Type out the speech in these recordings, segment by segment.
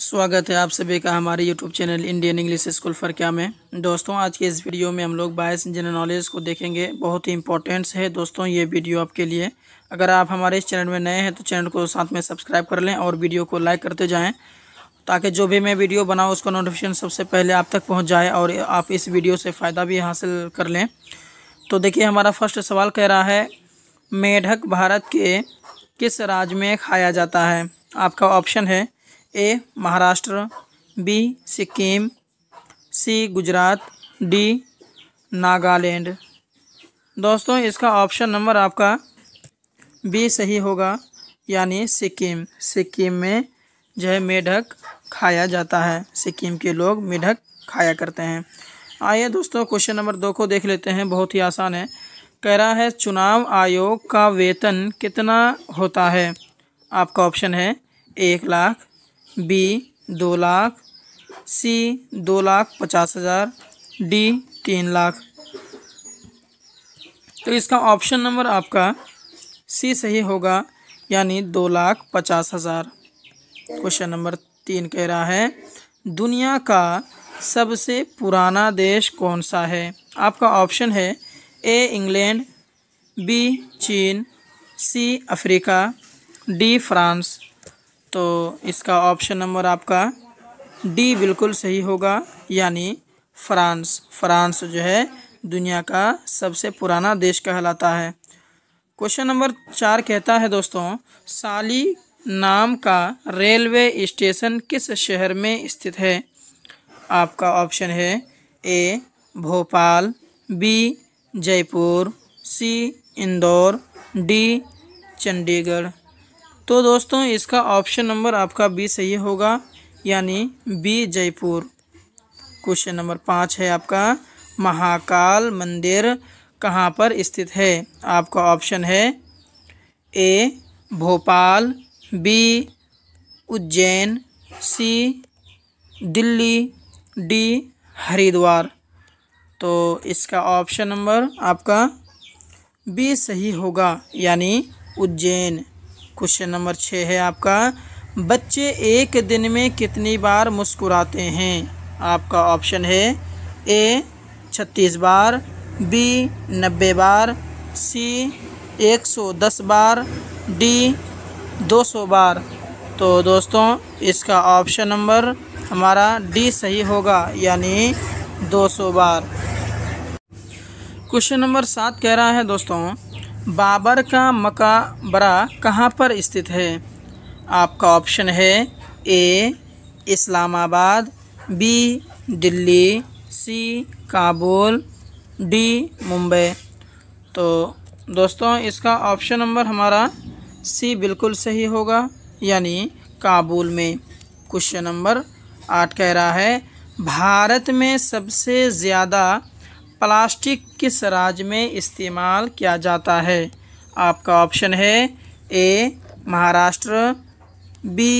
स्वागत है आप सभी का हमारे YouTube channel Indian English school for क्या में दोस्तों आज के इस वीडियो में हम लोग बायस जनरल नॉलेज को देखेंगे बहुत ही इंपॉर्टेंट्स है दोस्तों ये वीडियो आपके लिए अगर आप हमारे इस चैनल में नए हैं तो चैनल को साथ में सब्सक्राइब कर लें और वीडियो को लाइक करते जाएँ ताकि जो भी मैं वीडियो बनाऊँ उसका नोटिफिकेशन सबसे पहले आप तक पहुँच जाए और आप इस वीडियो से फ़ायदा भी हासिल कर लें तो देखिए हमारा फर्स्ट सवाल कह रहा है मेढक भारत के किस राज्य में खाया जाता है आपका ऑप्शन है A Maharashtra B Sikkim C Gujarat D Nagaland दोस्तों इसका ऑप्शन नंबर आपका बी सही होगा यानी सिक्किम सिक्किम में जो है मेढक खाया जाता है सिक्किम के लोग मेढक खाया करते हैं आइए दोस्तों क्वेश्चन नंबर दो को देख लेते हैं बहुत ही आसान है कह रहा है चुनाव आयोग का वेतन कितना होता है आपका ऑप्शन है एक लाख बी दो लाख सी दो लाख पचास हज़ार डी तीन लाख तो इसका ऑप्शन नंबर आपका सी सही होगा यानी दो लाख पचास हज़ार क्वेश्चन नंबर तीन कह रहा है दुनिया का सबसे पुराना देश कौन सा है आपका ऑप्शन है ए इंग्लैंड बी चीन सी अफ्रीका डी फ्रांस तो इसका ऑप्शन नंबर आपका डी बिल्कुल सही होगा यानी फ्रांस फ्रांस जो है दुनिया का सबसे पुराना देश कहलाता है क्वेश्चन नंबर चार कहता है दोस्तों साली नाम का रेलवे स्टेशन किस शहर में स्थित है आपका ऑप्शन है A Bhopal B Jaipur C Indore D Chandigarh तो दोस्तों इसका ऑप्शन नंबर आपका बी सही होगा यानी बी जयपुर क्वेश्चन नंबर पाँच है आपका महाकाल मंदिर कहाँ पर स्थित है आपका ऑप्शन है A Bhopal B Ujjain C Delhi D Haridwar तो इसका ऑप्शन नंबर आपका बी सही होगा यानी उज्जैन क्वेश्चन नंबर छः है आपका बच्चे एक दिन में कितनी बार मुस्कुराते हैं आपका ऑप्शन है ए छत्तीस बार बी नब्बे बार सी एक सौ दस बार डी दो सौ बार तो दोस्तों इसका ऑप्शन नंबर हमारा डी सही होगा यानी दो सौ बार क्वेश्चन नंबर सात कह रहा है दोस्तों बाबर का मकबरा कहाँ पर स्थित है आपका ऑप्शन है A Islamabad B Delhi C Kabul D Mumbai तो दोस्तों इसका ऑप्शन नंबर हमारा सी बिल्कुल सही होगा यानी काबुल में क्वेश्चन नंबर आठ कह रहा है भारत में सबसे ज़्यादा प्लास्टिक किस राज्य में इस्तेमाल किया जाता है आपका ऑप्शन है A Maharashtra B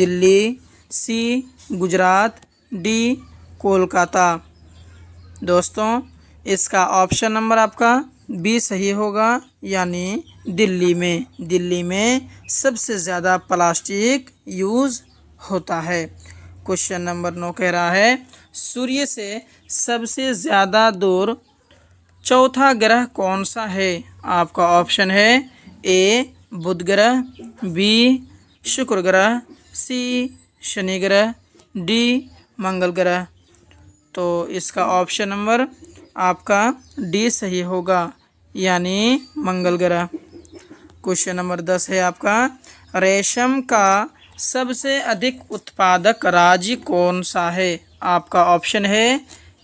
Delhi C Gujarat D Kolkata दोस्तों इसका ऑप्शन नंबर आपका बी सही होगा यानी दिल्ली में दिल्ली में सबसे ज़्यादा प्लास्टिक यूज़ होता है क्वेश्चन नंबर नौ कह रहा है सूर्य से सबसे ज़्यादा दूर चौथा ग्रह कौन सा है आपका ऑप्शन है ए बुध ग्रह बी शुक्र ग्रह सी शनि ग्रह डी मंगल ग्रह तो इसका ऑप्शन नंबर आपका डी सही होगा यानी मंगल ग्रह क्वेश्चन नंबर दस है आपका रेशम का सबसे अधिक उत्पादक राज्य कौन सा है आपका ऑप्शन है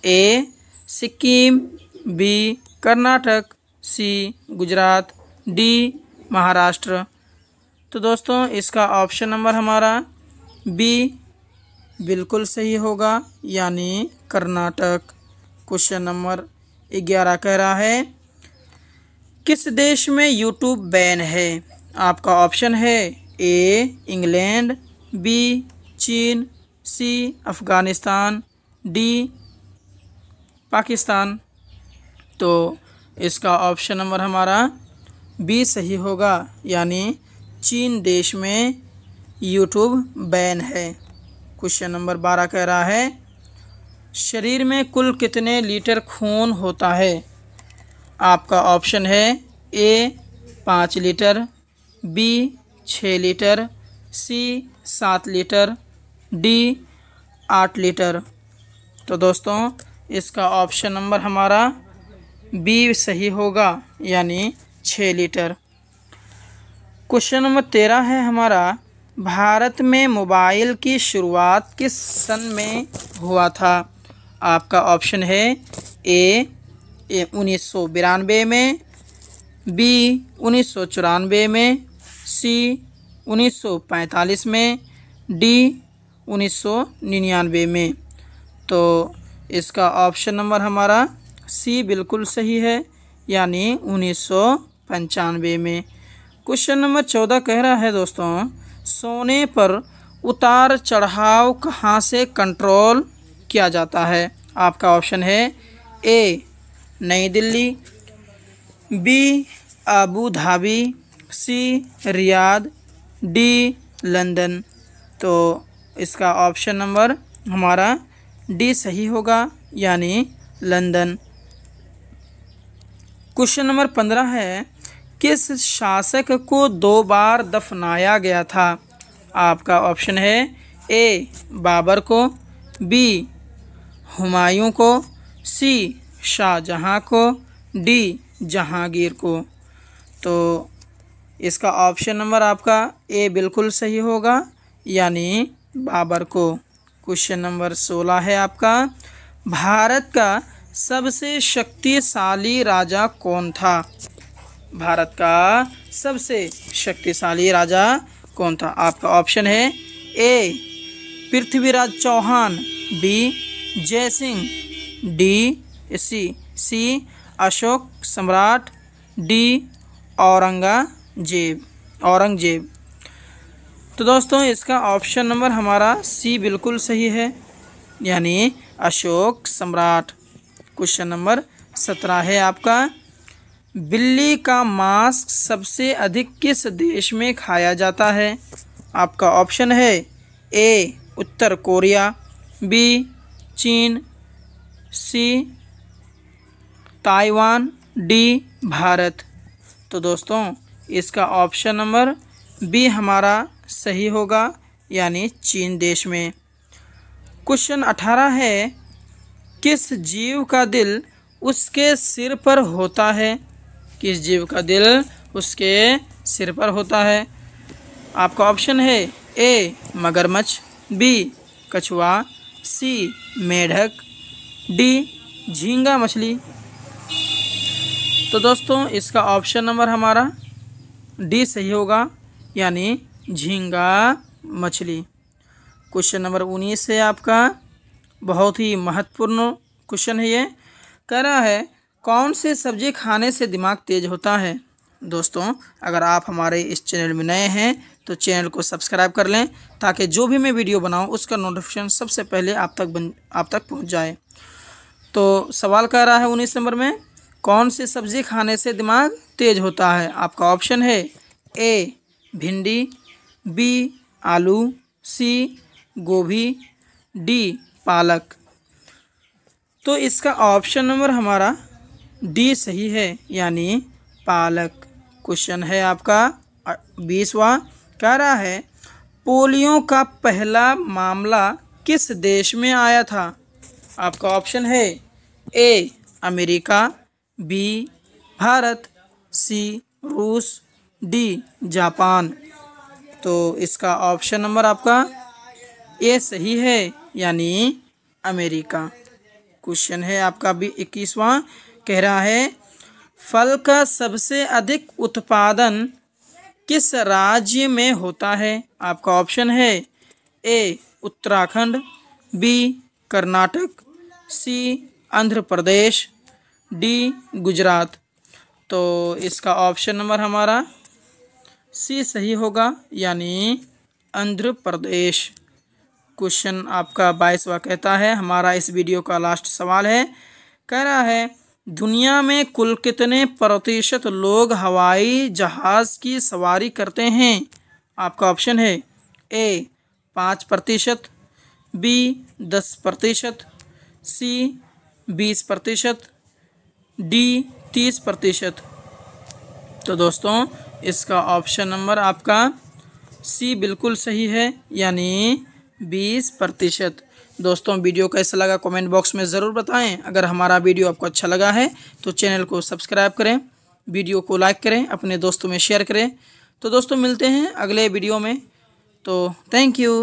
A Sikkim B Karnataka C Gujarat D Maharashtra तो दोस्तों इसका ऑप्शन नंबर हमारा बी बिल्कुल सही होगा यानी कर्नाटक क्वेश्चन नंबर ग्यारह कह रहा है किस देश में यूट्यूब बैन है आपका ऑप्शन है ए इंग्लैंड बी चीन सी अफ़गानिस्तान डी पाकिस्तान तो इसका ऑप्शन नंबर हमारा बी सही होगा यानी चीन देश में यूट्यूब बैन है क्वेश्चन नंबर बारह कह रहा है शरीर में कुल कितने लीटर खून होता है आपका ऑप्शन है ए पाँच लीटर बी छः लीटर सी सात लीटर डी आठ लीटर तो दोस्तों इसका ऑप्शन नंबर हमारा बी सही होगा यानी छः लीटर क्वेश्चन नंबर तेरह है हमारा भारत में मोबाइल की शुरुआत किस सन में हुआ था आपका ऑप्शन है ए, उन्नीस सौ बिरानवे में बी उन्नीस सौ चौरानवे में सी 1945 में डी 1999 में तो इसका ऑप्शन नंबर हमारा सी बिल्कुल सही है यानी उन्नीस में क्वेश्चन नंबर चौदह कह रहा है दोस्तों सोने पर उतार चढ़ाव कहाँ से कंट्रोल किया जाता है आपका ऑप्शन है A Nai Delhi B Abu Dhabi C Riyadh D London तो इसका ऑप्शन नंबर हमारा डी सही होगा यानी लंदन क्वेश्चन नंबर पंद्रह है किस शासक को दो बार दफनाया गया था आपका ऑप्शन है ए बाबर को बी हुमायूं को सी शाहजहां को डी जहांगीर को तो इसका ऑप्शन नंबर आपका ए बिल्कुल सही होगा यानी बाबर को क्वेश्चन नंबर सोलह है आपका भारत का सबसे शक्तिशाली राजा कौन था भारत का सबसे शक्तिशाली राजा कौन था आपका ऑप्शन है ए Prithviraj Chauhan B Jai Singh D C C Ashok सम्राट डी औरंगा जेब औरंगजेब तो दोस्तों इसका ऑप्शन नंबर हमारा सी बिल्कुल सही है यानी अशोक सम्राट क्वेश्चन नंबर सत्रह है आपका बिल्ली का मांस सबसे अधिक किस देश में खाया जाता है आपका ऑप्शन है ए उत्तर कोरिया बी चीन सी ताइवान डी भारत तो दोस्तों इसका ऑप्शन नंबर बी हमारा सही होगा यानी चीन देश में क्वेश्चन अठारह है किस जीव का दिल उसके सिर पर होता है किस जीव का दिल उसके सिर पर होता है आपका ऑप्शन है ए मगरमच्छ बी कछुआ सी मेढक डी झींगा मछली तो दोस्तों इसका ऑप्शन नंबर हमारा डी सही होगा यानी झींगा मछली क्वेश्चन नंबर उन्नीस है आपका बहुत ही महत्वपूर्ण क्वेश्चन है ये कह रहा है कौन से सब्जी खाने से दिमाग तेज होता है दोस्तों अगर आप हमारे इस चैनल में नए हैं तो चैनल को सब्सक्राइब कर लें ताकि जो भी मैं वीडियो बनाऊं उसका नोटिफिकेशन सबसे पहले आप तक बन आप तक पहुंच जाए तो सवाल कह रहा है उन्नीस नंबर में कौन सी सब्जी खाने से दिमाग तेज होता है आपका ऑप्शन है ए भिंडी बी आलू सी गोभी डी पालक तो इसका ऑप्शन नंबर हमारा डी सही है यानी पालक क्वेश्चन है आपका बीसवा कह रहा है पोलियो का पहला मामला किस देश में आया था आपका ऑप्शन है A America B Bharat C रूस डी जापान तो इसका ऑप्शन नंबर आपका ए सही है यानी अमेरिका क्वेश्चन है आपका भी इक्कीसवा कह रहा है फल का सबसे अधिक उत्पादन किस राज्य में होता है आपका ऑप्शन है A Uttarakhand B Karnataka C Andhra Pradesh D Gujarat तो इसका ऑप्शन नंबर हमारा सी सही होगा यानी आंध्र प्रदेश क्वेश्चन आपका बाईसवा कहता है हमारा इस वीडियो का लास्ट सवाल है कह रहा है दुनिया में कुल कितने प्रतिशत लोग हवाई जहाज़ की सवारी करते हैं आपका ऑप्शन है ए पाँच प्रतिशत बी दस प्रतिशत सी बीस प्रतिशत डी तीस प्रतिशत तो दोस्तों इसका ऑप्शन नंबर आपका सी बिल्कुल सही है यानी बीस प्रतिशत दोस्तों वीडियो कैसा लगा कमेंट बॉक्स में ज़रूर बताएं अगर हमारा वीडियो आपको अच्छा लगा है तो चैनल को सब्सक्राइब करें वीडियो को लाइक करें अपने दोस्तों में शेयर करें तो दोस्तों मिलते हैं अगले वीडियो में तो थैंक यू